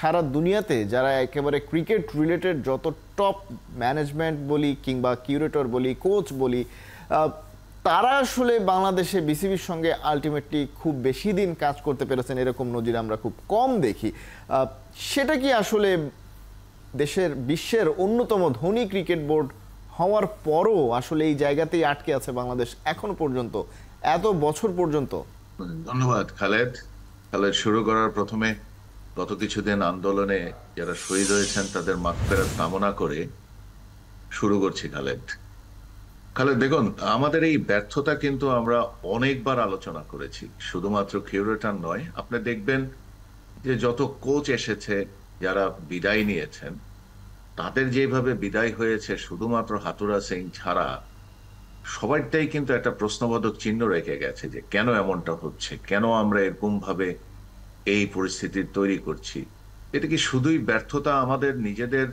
সারা দুনিয়াতে যারা একেবারে ক্রিকেট রিলেটেড যত টপ ম্যানেজমেন্ট বলি কিংবা কিউরেটর বলি কোচ বলি তারা আসলে বাংলাদেশে বিসিবির সঙ্গে আলটিমেটলি খুব বেশি দিন কাজ করতে পেরেছেন এরকম নজির আমরা খুব কম দেখি সেটা কি আসলে দেশের বিশ্বের অন্যতম ধনী ক্রিকেট বোর্ড হওয়ার পরও আসলে এই জায়গাতেই আটকে আছে বাংলাদেশ এখন পর্যন্ত এত বছর পর্যন্ত ধন্যবাদ খালেদ খালেদ শুরু করার প্রথমে গত কিছুদিন আন্দোলনে যারা শহীদ হয়েছেন তাদের মাতফেরাত কামনা করে শুরু করছি খালেদ খালেদ দেখুন আমাদের এই ব্যর্থতা কিন্তু আমরা অনেকবার আলোচনা করেছি শুধুমাত্র কিউরেটার নয় আপনি দেখবেন যে যত কোচ এসেছে যারা বিদায় নিয়েছেন তাদের যেভাবে বিদায় হয়েছে শুধুমাত্র হাতুরা সিং ছাড়া সবারটাই কিন্তু একটা প্রশ্নবোধক চিহ্ন রেখে গেছে যে কেন এমনটা হচ্ছে কেন আমরা এরকম ভাবে এই পরিস্থিতি তৈরি করছি এটা কি শুধুই ব্যর্থতা আমাদের নিজেদের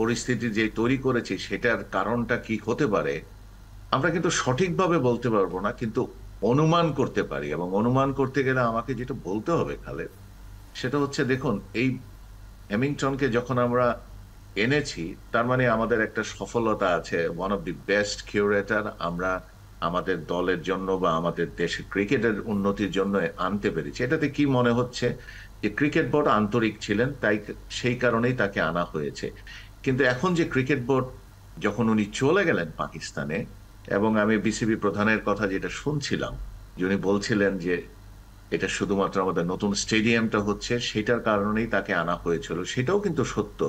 পরিস্থিতি যে তৈরি করেছি সেটার কারণটা কি হতে পারে আমরা কিন্তু সঠিকভাবে বলতে পারবো না কিন্তু অনুমান করতে পারি এবং অনুমান করতে গেলে আমাকে যেটা বলতে হবে খালেদ সেটা হচ্ছে দেখুন এই হ্যামিংটনকে যখন আমরা এনেছি তার মানে আমাদের একটা সফলতা আছে one of the best curator আমরা আমাদের দলের জন্য বা আমাদের দেশে ক্রিকেটের উন্নতির জন্য আনতে পেরেছি এটাতে কি মনে হচ্ছে যে ক্রিকেট বোর্ড আন্তরিক ছিলেন তাই সেই কারণেই তাকে আনা হয়েছে কিন্তু এখন যে ক্রিকেট বোর্ড যখন উনি চলে গেলেন পাকিস্তানে এবং আমি বিসিবি প্রধানের কথা যেটা শুনছিলাম যে উনি বলছিলেন যে এটা শুধুমাত্র আমাদের নতুন স্টেডিয়ামটা হচ্ছে সেটার কারণেই তাকে আনা হয়েছিল সেটাও কিন্তু সত্য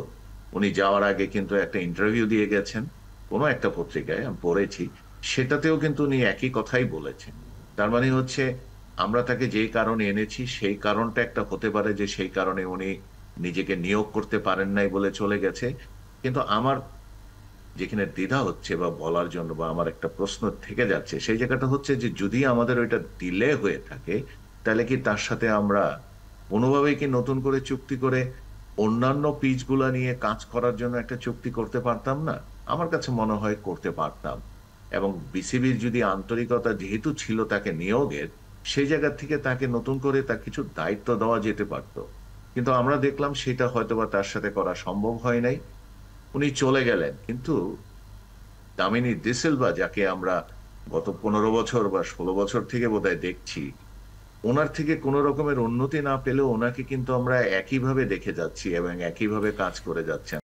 উনি যাওয়ার আগে কিন্তু একটা ইন্টারভিউ দিয়ে গেছেন কোনো একটা পত্রিকায় আমি পড়েছি সেটাতেও কিন্তু উনি একই কথাই বলেছেন তার মানে হচ্ছে আমরা তাকে যেই কারণে এনেছি সেই কারণটা একটা হতে পারে যে সেই কারণে উনি নিজেকে নিয়োগ করতে পারেন নাই বলে চলে গেছে কিন্তু আমার যেখানে দ্বিধা হচ্ছে বা বলার জন্য বা আমার একটা প্রশ্ন থেকে যাচ্ছে সেই জায়গাটা হচ্ছে যে যদি আমাদের ওইটা দিলে হয়ে থাকে তাহলে কি তার সাথে আমরা কোনোভাবেই কি নতুন করে চুক্তি করে অন্যান্য পিচগুলা নিয়ে কাজ করার জন্য একটা চুক্তি করতে পারতাম না আমার কাছে মনে হয় করতে পারতাম এবং বিসিবির যদি আন্তরিকতা যেহেতু ছিল তাকে নিয়োগের সেই জায়গা থেকে তাকে নতুন করে তার কিছু দায়িত্ব দেওয়া যেতে পারত কিন্তু আমরা দেখলাম সেটা হয়তো বা তার সাথে করা সম্ভব হয় নাই উনি চলে গেলেন কিন্তু দামিনী ডিসেলভা যাকে আমরা গত পনেরো বছর বা ষোলো বছর থেকে বোধহয় দেখছি ওনার থেকে কোনো রকমের উন্নতি না পেলেও ওনাকে কিন্তু আমরা একইভাবে দেখে যাচ্ছি এবং একইভাবে কাজ করে যাচ্ছেন